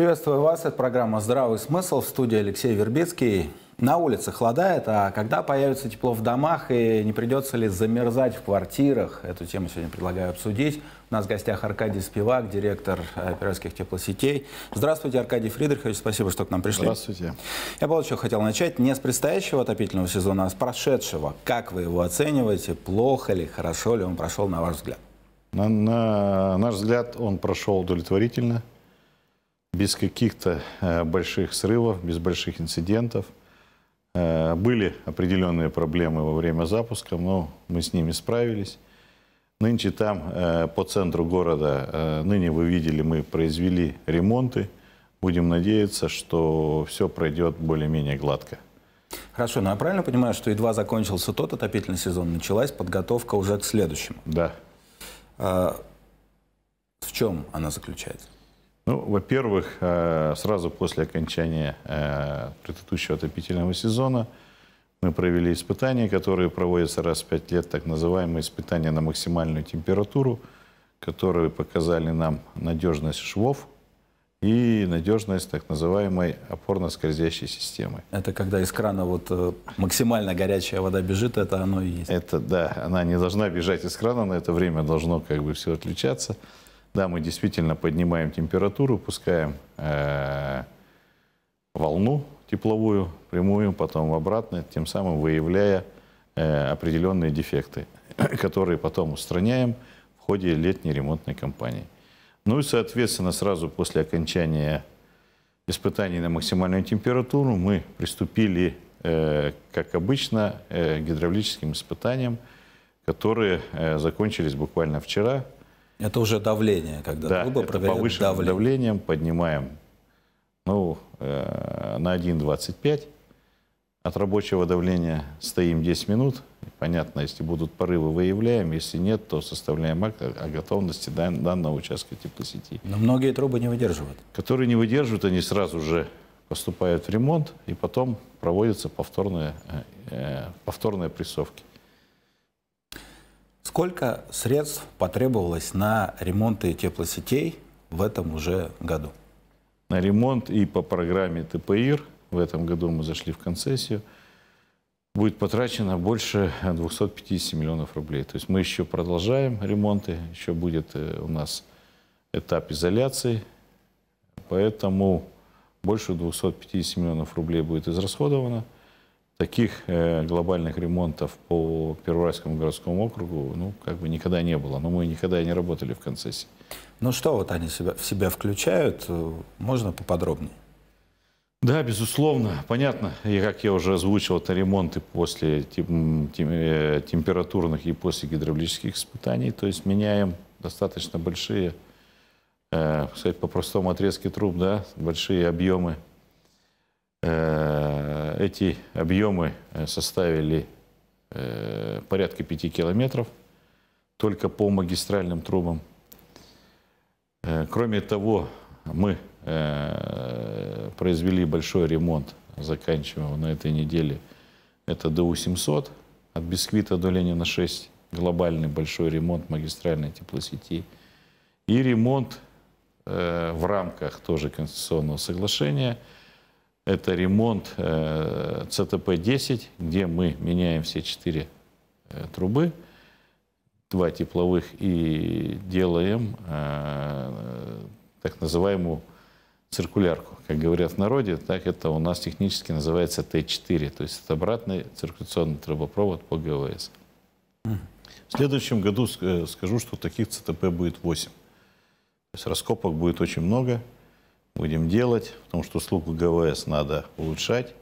Приветствую вас, это программа «Здравый смысл» в студии Алексей Вербицкий. На улице холодает, а когда появится тепло в домах и не придется ли замерзать в квартирах? Эту тему сегодня предлагаю обсудить. У нас в гостях Аркадий Спивак, директор э, операторских теплосетей. Здравствуйте, Аркадий Фридрихович, спасибо, что к нам пришли. Здравствуйте. Я бы еще хотел начать не с предстоящего отопительного сезона, а с прошедшего. Как вы его оцениваете? Плохо ли, хорошо ли он прошел, на ваш взгляд? На, на наш взгляд, он прошел удовлетворительно без каких-то э, больших срывов, без больших инцидентов. Э, были определенные проблемы во время запуска, но мы с ними справились. Нынче там, э, по центру города, ныне вы видели, мы произвели ремонты. Будем надеяться, что все пройдет более-менее гладко. Хорошо, но ну я а правильно понимаю, что едва закончился тот отопительный сезон, началась подготовка уже к следующему? Да. А, в чем она заключается? Ну, во-первых, э, сразу после окончания э, предыдущего отопительного сезона мы провели испытания, которые проводятся раз в пять лет, так называемые испытания на максимальную температуру, которые показали нам надежность швов и надежность так называемой опорно-скользящей системы. Это когда из крана вот э, максимально горячая вода бежит, это оно и есть? Это, да, она не должна бежать из крана, на это время должно как бы все отличаться. Да, мы действительно поднимаем температуру, пускаем э, волну тепловую, прямую, потом обратно, тем самым выявляя э, определенные дефекты, которые потом устраняем в ходе летней ремонтной кампании. Ну и, соответственно, сразу после окончания испытаний на максимальную температуру мы приступили, э, как обычно, э, гидравлическим испытаниям, которые э, закончились буквально вчера – это уже давление, когда да, трубы это давление. давлением поднимаем ну, э, на 1,25 от рабочего давления стоим 10 минут. Понятно, если будут порывы, выявляем. Если нет, то составляем акт о готовности дан данного участка теплосети. Типа Но многие трубы не выдерживают. Которые не выдерживают, они сразу же поступают в ремонт, и потом проводятся повторные, э, э повторные прессовки. Сколько средств потребовалось на ремонты теплосетей в этом уже году? На ремонт и по программе ТПИР, в этом году мы зашли в концессию, будет потрачено больше 250 миллионов рублей. То есть мы еще продолжаем ремонты, еще будет э, у нас этап изоляции, поэтому больше 250 миллионов рублей будет израсходовано – таких э, глобальных ремонтов по Первуральскому городскому округу, ну, как бы никогда не было. Но мы никогда и не работали в концессии. Ну что вот они себя, в себя включают? Можно поподробнее? Да, безусловно, понятно. И как я уже озвучил, это ремонты после э, температурных и после гидравлических испытаний. То есть меняем достаточно большие, кстати, э, по простому отрезке труб, да, большие объемы эти объемы э, составили э, порядка 5 километров только по магистральным трубам. Э, кроме того, мы произвели большой ремонт, заканчиваем на этой неделе. Это ДУ-700 от Бисквита до Ленина 6. Глобальный большой ремонт магистральной теплосети. И ремонт в рамках тоже конституционного соглашения – это ремонт э, ЦТП-10, где мы меняем все четыре э, трубы, два тепловых, и делаем э, так называемую циркулярку. Как говорят в народе, так это у нас технически называется Т4, то есть это обратный циркуляционный трубопровод по ГВС. В следующем году э, скажу, что таких ЦТП будет 8. То есть раскопок будет очень много будем делать, потому что услугу ГВС надо улучшать.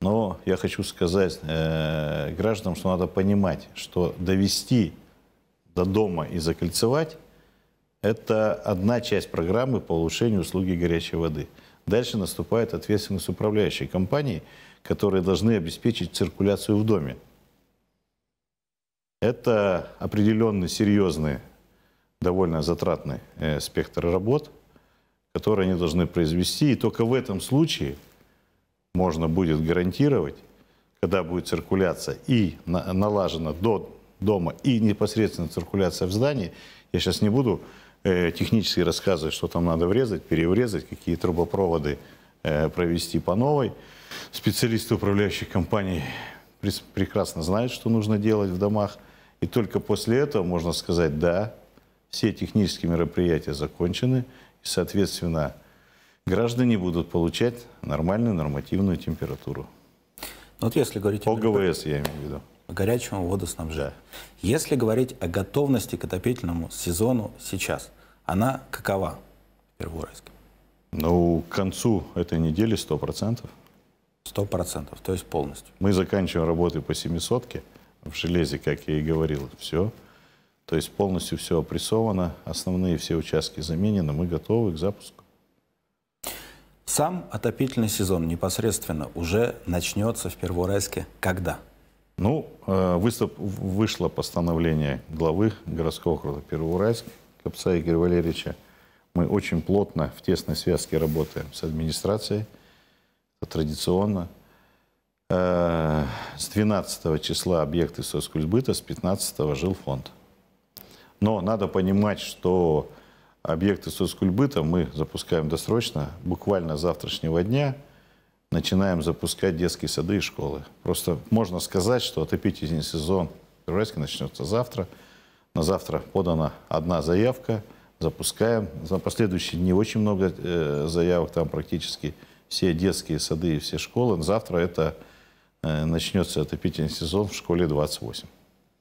Но я хочу сказать э, гражданам, что надо понимать, что довести до дома и закольцевать – это одна часть программы по улучшению услуги горячей воды. Дальше наступает ответственность управляющей компании, которые должны обеспечить циркуляцию в доме. Это определенный серьезный, довольно затратный э, спектр работ – которые они должны произвести. И только в этом случае можно будет гарантировать, когда будет циркуляция и налажена до дома, и непосредственно циркуляция в здании. Я сейчас не буду э, технически рассказывать, что там надо врезать, переврезать, какие трубопроводы э, провести по новой. Специалисты управляющих компаний прекрасно знают, что нужно делать в домах. И только после этого можно сказать, да, все технические мероприятия закончены, Соответственно, граждане будут получать нормальную нормативную температуру. Ну, вот если говорить о ГВС, я имею в виду. О горячему водоснабжению. Да. Если говорить о готовности к отопительному сезону сейчас, она какова в Первоуральске? Ну, к концу этой недели 100%. 100%, то есть полностью. Мы заканчиваем работы по семисотке в железе, как я и говорил. Все. То есть полностью все опрессовано, основные все участки заменены, мы готовы к запуску. Сам отопительный сезон непосредственно уже начнется в Первоуральске когда? Ну, э, выступ, вышло постановление главы городского округа Первоуральск, Капца Игоря Валерьевича. Мы очень плотно, в тесной связке работаем с администрацией, традиционно. Э, с 12 числа объекты соцкультбыта, с 15 жилфонд. фонд. Но надо понимать, что объекты соцкульбыта мы запускаем досрочно, буквально с завтрашнего дня начинаем запускать детские сады и школы. Просто можно сказать, что отопительный сезон в Уральске начнется завтра. На завтра подана одна заявка, запускаем. За последующие дни очень много э, заявок, там практически все детские сады и все школы. Завтра это э, начнется отопительный сезон в школе 28.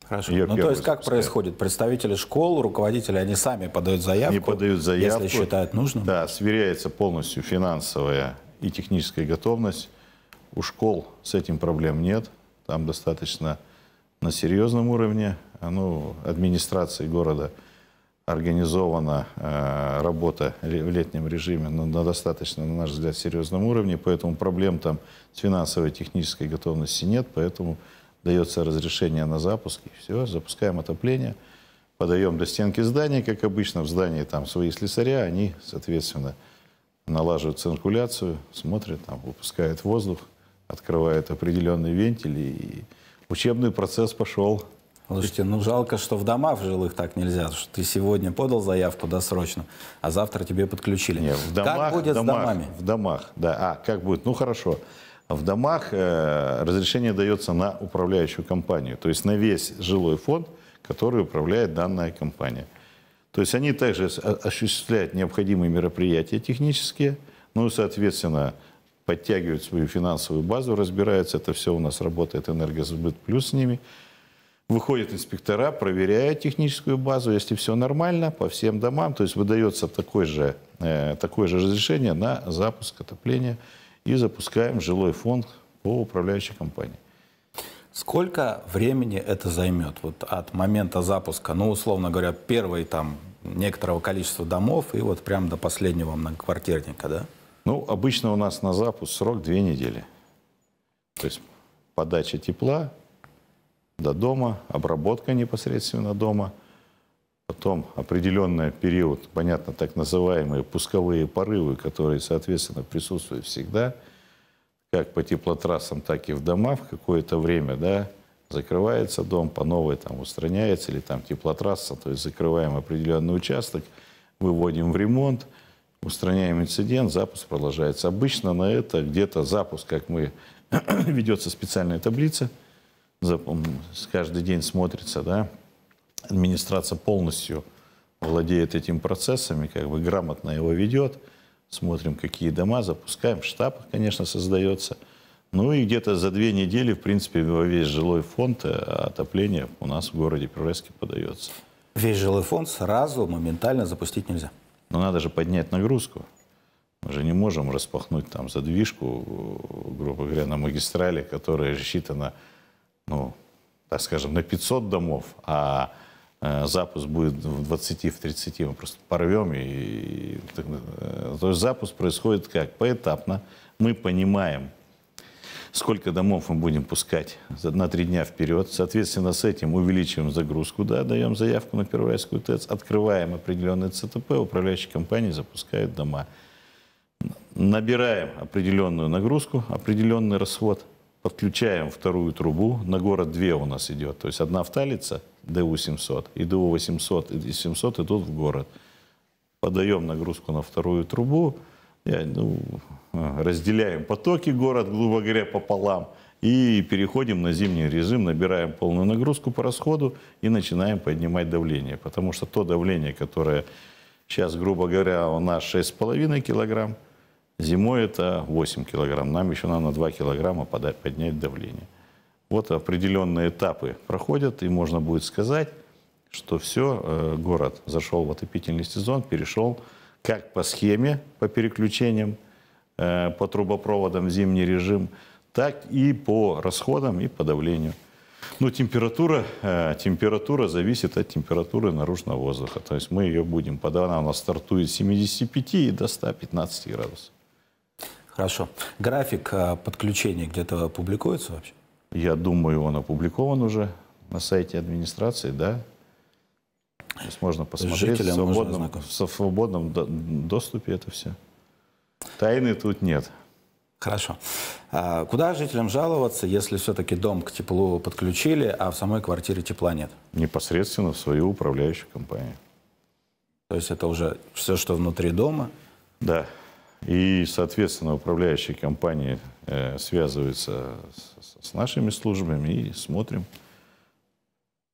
Хорошо. Ее ну, то есть как происходит? Представители школ, руководители, они сами подают заявку? не подают заявку. Если считают нужным? Да, сверяется полностью финансовая и техническая готовность. У школ с этим проблем нет. Там достаточно на серьезном уровне. Ну, администрации города организована э, работа в летнем режиме на, на достаточно, на наш взгляд, серьезном уровне, поэтому проблем там с финансовой и технической готовностью нет, поэтому дается разрешение на запуск, и все, запускаем отопление, подаем до стенки здания, как обычно, в здании там свои слесаря, они, соответственно, налаживают циркуляцию, смотрят, там, выпускают воздух, открывают определенные вентили, и учебный процесс пошел. Слушайте, ну жалко, что в домах жилых так нельзя, что ты сегодня подал заявку досрочно, а завтра тебе подключили. Нет, в домах, как будет домах, с домами? В домах, да. А, как будет? Ну хорошо в домах э, разрешение дается на управляющую компанию, то есть на весь жилой фонд, который управляет данная компания. То есть они также осуществляют необходимые мероприятия технические, ну и, соответственно, подтягивают свою финансовую базу, разбираются, это все у нас работает энергосбыт плюс с ними. Выходят инспектора, проверяют техническую базу, если все нормально, по всем домам, то есть выдается такое же, э, такое же разрешение на запуск отопления и запускаем жилой фонд по управляющей компании. Сколько времени это займет? Вот от момента запуска, ну, условно говоря, первой там некоторого количества домов и вот прям до последнего многоквартирника, да? Ну, обычно у нас на запуск срок две недели. То есть подача тепла до дома, обработка непосредственно дома, Потом определенный период, понятно, так называемые пусковые порывы, которые, соответственно, присутствуют всегда, как по теплотрассам, так и в домах какое-то время, да, закрывается дом, по новой там устраняется, или там теплотрасса, то есть закрываем определенный участок, выводим в ремонт, устраняем инцидент, запуск продолжается. Обычно на это где-то запуск, как мы, ведется специальная таблица, каждый день смотрится, да, администрация полностью владеет этим процессами, как бы грамотно его ведет. Смотрим, какие дома запускаем, штаб, конечно, создается. Ну и где-то за две недели, в принципе, весь жилой фонд э, отопления у нас в городе Прорайске подается. Весь жилой фонд сразу, моментально запустить нельзя? Но надо же поднять нагрузку. Мы же не можем распахнуть там задвижку, грубо говоря, на магистрали, которая рассчитана, ну, так скажем, на 500 домов, а Э, запуск будет в 20-30, мы просто порвем. И, э, то есть запуск происходит как? Поэтапно. Мы понимаем, сколько домов мы будем пускать на три дня вперед. Соответственно, с этим увеличиваем загрузку, да, даем заявку на Первоуральскую ТЭЦ, открываем определенные ЦТП, управляющие компании запускают дома. Набираем определенную нагрузку, определенный расход, подключаем вторую трубу. На город две у нас идет, то есть одна в Талице, ДУ-700. И ДУ-800, и 700 идут в город. Подаем нагрузку на вторую трубу, ну, а, разделяем потоки город, грубо говоря, пополам, и переходим на зимний режим, набираем полную нагрузку по расходу и начинаем поднимать давление. Потому что то давление, которое сейчас, грубо говоря, у нас 6,5 килограмм, зимой это 8 килограмм. Нам еще надо на 2 килограмма поднять давление вот определенные этапы проходят, и можно будет сказать, что все, э, город зашел в отопительный сезон, перешел как по схеме, по переключениям, э, по трубопроводам зимний режим, так и по расходам и по давлению. Ну, температура, э, температура зависит от температуры наружного воздуха. То есть мы ее будем, когда она у нас стартует с 75 и до 115 градусов. Хорошо. График подключения где-то публикуется вообще? Я думаю, он опубликован уже на сайте администрации, да? То есть можно посмотреть в свободном, в свободном доступе это все. Тайны тут нет. Хорошо. А куда жителям жаловаться, если все-таки дом к теплу подключили, а в самой квартире тепла нет? Непосредственно в свою управляющую компанию. То есть это уже все, что внутри дома? Да. И, соответственно, управляющие компании э, связываются с, нашими службами и смотрим.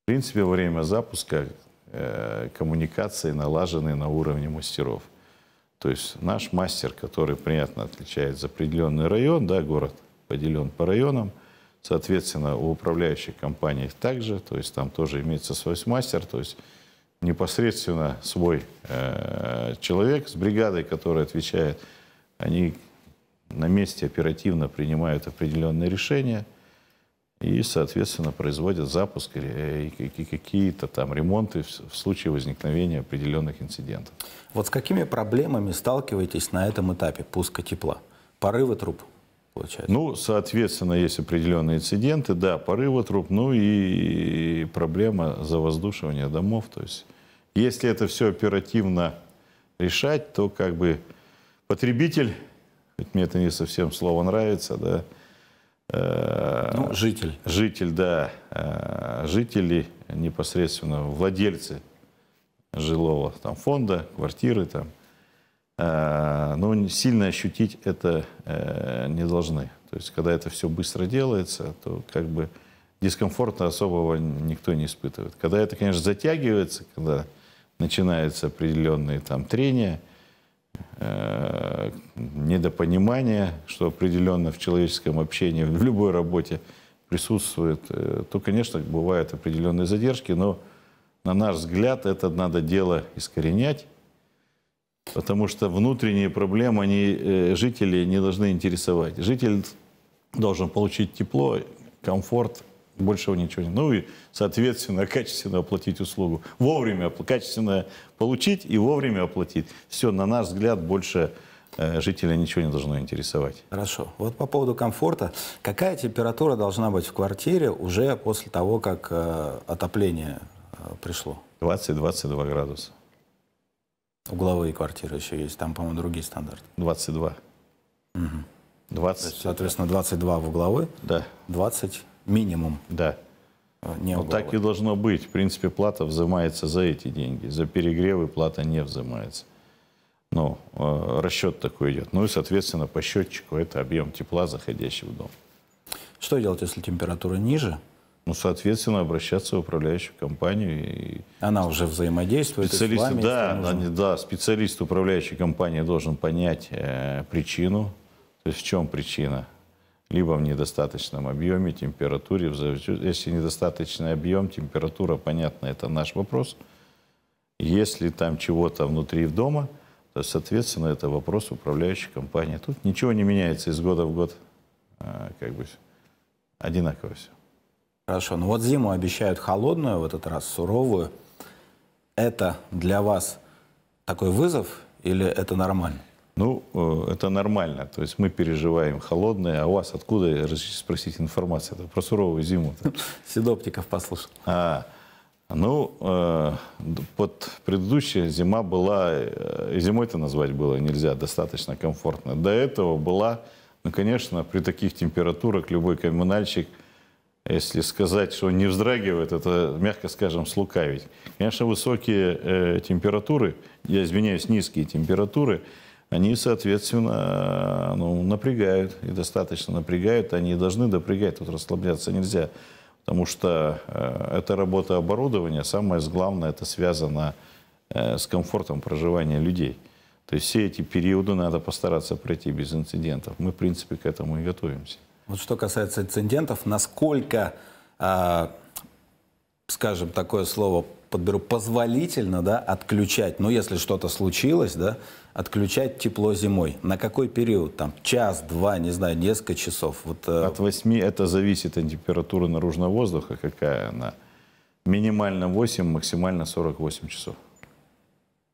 В принципе, во время запуска э, коммуникации налажены на уровне мастеров. То есть наш мастер, который приятно отличает за определенный район, да, город поделен по районам, соответственно, у управляющих компаний также, то есть там тоже имеется свой мастер, то есть непосредственно свой э, человек с бригадой, которая отвечает, они на месте оперативно принимают определенные решения и, соответственно, производят запуск или э, какие-то там ремонты в случае возникновения определенных инцидентов. Вот с какими проблемами сталкиваетесь на этом этапе пуска тепла? Порывы труб? получается? Ну, соответственно, есть определенные инциденты, да, порывы труб, ну и проблема завоздушивания домов, то есть если это все оперативно решать, то как бы потребитель, хоть мне это не совсем слово нравится, да, э, ну, житель. Житель, да. Э, жители непосредственно, владельцы жилого там, фонда, квартиры, там, э, ну, сильно ощутить это э, не должны. То есть, когда это все быстро делается, то как бы дискомфорта особого никто не испытывает. Когда это, конечно, затягивается, когда начинаются определенные там трения, э, недопонимание, что определенно в человеческом общении, в любой работе присутствует, э, то, конечно, бывают определенные задержки, но, на наш взгляд, это надо дело искоренять, потому что внутренние проблемы они, э, не должны интересовать. Житель должен получить тепло, комфорт – Большего ничего не. Ну и, соответственно, качественно оплатить услугу. Вовремя, качественно получить и вовремя оплатить. Все, на наш взгляд, больше э, жителя ничего не должно интересовать. Хорошо. Вот по поводу комфорта. Какая температура должна быть в квартире уже после того, как э, отопление э, пришло? 20-22 градуса. Угловые квартиры еще есть, там, по-моему, другие стандарты. 22. Угу. 20. Есть, соответственно, 22 в угловые? да. 20 минимум. Да. А, не вот так и должно быть. В принципе, плата взимается за эти деньги. За перегревы плата не взимается. Ну, э, расчет такой идет. Ну и, соответственно, по счетчику это объем тепла, заходящий в дом. Что делать, если температура ниже? Ну, соответственно, обращаться в управляющую компанию. И... Она уже взаимодействует специалист, с вами? Да, нужно... да, специалист управляющей компании должен понять э, причину. То есть в чем причина? либо в недостаточном объеме, температуре. Если недостаточный объем, температура, понятно, это наш вопрос. Если там чего-то внутри дома, то, соответственно, это вопрос управляющей компании. Тут ничего не меняется из года в год. А, как бы одинаково все. Хорошо. Ну вот зиму обещают холодную, в этот раз суровую. Это для вас такой вызов или это нормально? Ну, э, это нормально. То есть мы переживаем холодное, а у вас откуда, разрешите спросить, информация -то? про суровую зиму? -то? Синоптиков послушал. А, ну, э, под предыдущая зима была, э, зимой это назвать было нельзя, достаточно комфортно. До этого была, ну, конечно, при таких температурах любой коммунальщик, если сказать, что он не вздрагивает, это, мягко скажем, слукавить. Конечно, высокие э, температуры, я извиняюсь, низкие температуры – они, соответственно, ну, напрягают, и достаточно напрягают, они должны допрягать. тут расслабляться нельзя, потому что э, эта работа оборудования, самое главное, это связано э, с комфортом проживания людей. То есть все эти периоды надо постараться пройти без инцидентов. Мы, в принципе, к этому и готовимся. Вот что касается инцидентов, насколько э, скажем такое слово, подберу, позволительно, да, отключать, ну, если что-то случилось, да, отключать тепло зимой. На какой период? Там час, два, не знаю, несколько часов. Вот, э, От восьми это зависит от температуры наружного воздуха, какая она. Минимально 8, максимально 48 часов.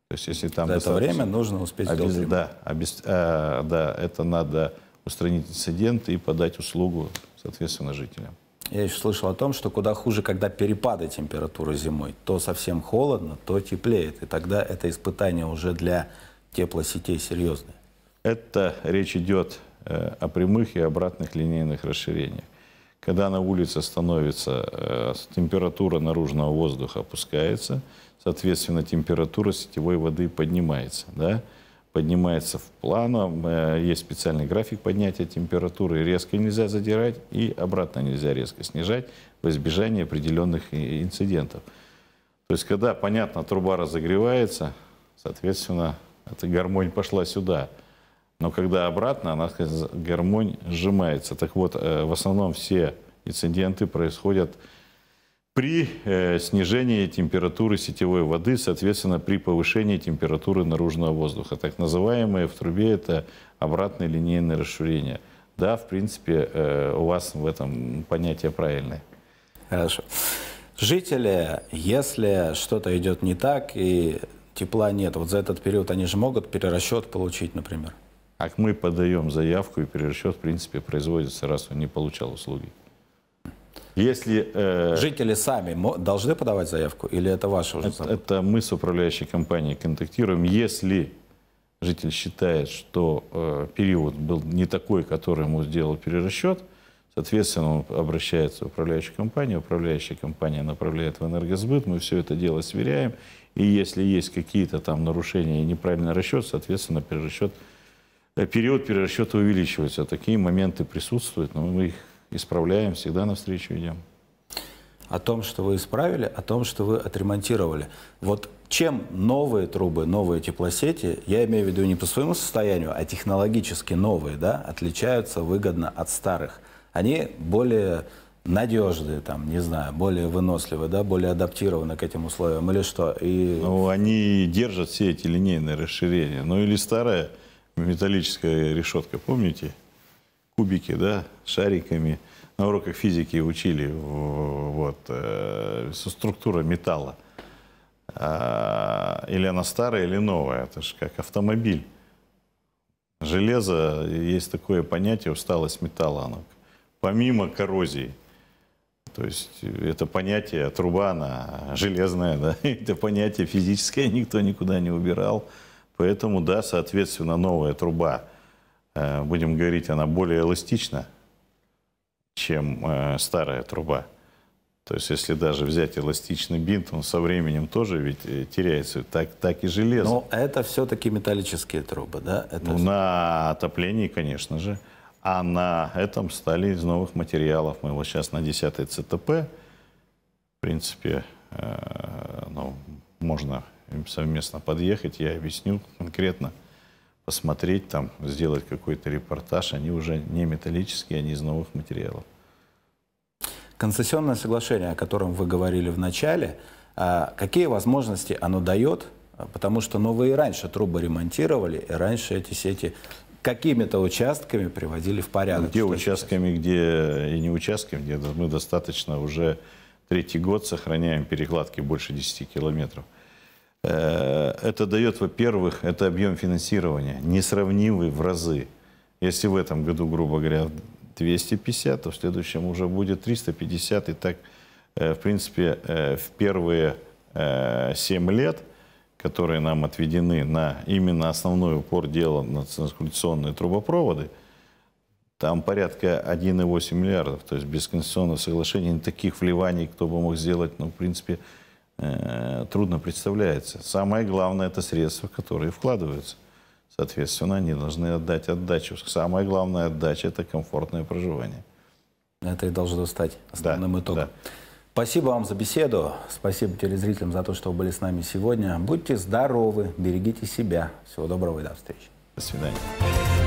То есть, если там... За это время нужно успеть обез... сделать да, обез... а, да, это надо устранить инцидент и подать услугу, соответственно, жителям. Я еще слышал о том, что куда хуже, когда перепады температуры зимой. То совсем холодно, то теплеет. И тогда это испытание уже для теплосетей серьезное. Это речь идет э, о прямых и обратных линейных расширениях. Когда на улице становится э, температура наружного воздуха опускается, соответственно, температура сетевой воды поднимается. Да? поднимается в планом, э, есть специальный график поднятия температуры, резко нельзя задирать и обратно нельзя резко снижать в избежание определенных инцидентов. То есть, когда, понятно, труба разогревается, соответственно, эта гармонь пошла сюда. Но когда обратно, она, гармонь сжимается. Так вот, э, в основном все инциденты происходят при э, снижении температуры сетевой воды, соответственно, при повышении температуры наружного воздуха. Так называемое в трубе это обратное линейное расширение. Да, в принципе, э, у вас в этом понятие правильное. Хорошо. Жители, если что-то идет не так и тепла нет, вот за этот период они же могут перерасчет получить, например? Так мы подаем заявку, и перерасчет, в принципе, производится, раз он не получал услуги. Если, э, Жители сами должны подавать заявку или это ваше? уже это, это мы с управляющей компанией контактируем. Если житель считает, что э, период был не такой, который ему сделал перерасчет, соответственно, он обращается в управляющую компанию, управляющая компания направляет в энергосбыт, мы все это дело сверяем, и если есть какие-то там нарушения и неправильный расчет, соответственно, перерасчет, э, период перерасчета увеличивается. Такие моменты присутствуют, но мы их исправляем, всегда навстречу идем. О том, что вы исправили, о том, что вы отремонтировали. Вот чем новые трубы, новые теплосети, я имею в виду не по своему состоянию, а технологически новые, да, отличаются выгодно от старых. Они более надежные, там, не знаю, более выносливые, да, более адаптированы к этим условиям или что? И... Ну, они держат все эти линейные расширения. Ну, или старая металлическая решетка, помните? кубики, да, шариками. На уроках физики учили вот, э, структура металла. А, или она старая, или новая. Это же как автомобиль. Железо, есть такое понятие, усталость металла. Оно, помимо коррозии. То есть э, это понятие труба, она железная, да, это понятие физическое никто никуда не убирал. Поэтому, да, соответственно, новая труба – Э, будем говорить, она более эластична, чем э, старая труба. То есть, если даже взять эластичный бинт, он со временем тоже ведь э, теряется, так, так и железо. Но это все-таки металлические трубы, да? Это... Ну, на отоплении, конечно же. А на этом стали из новых материалов. Мы вот сейчас на 10 ЦТП, в принципе, э, ну, можно совместно подъехать, я объясню конкретно, посмотреть, там, сделать какой-то репортаж, они уже не металлические, они из новых материалов. Концессионное соглашение, о котором вы говорили в начале, а, какие возможности оно дает? Потому что новые и раньше трубы ремонтировали, и раньше эти сети какими-то участками приводили в порядок. Где участками, сейчас? где и не участками, где мы достаточно уже третий год сохраняем перекладки больше 10 километров. Э, это дает, во-первых, это объем финансирования, несравнимый в разы. Если в этом году, грубо говоря, 250, то в следующем уже будет 350. И так, э, в принципе, э, в первые 7 лет, которые нам отведены на именно основной упор дела на транскуляционные трубопроводы, там порядка 1,8 миллиардов. То есть без конституционного соглашения таких вливаний, кто бы мог сделать, ну, в принципе, Э, трудно представляется. Самое главное – это средства, которые вкладываются. Соответственно, они должны отдать отдачу. Самая главная отдача – это комфортное проживание. Это и должно стать основным да, итогом. Да. Спасибо вам за беседу. Спасибо телезрителям за то, что вы были с нами сегодня. Будьте здоровы, берегите себя. Всего доброго и до встречи. До свидания.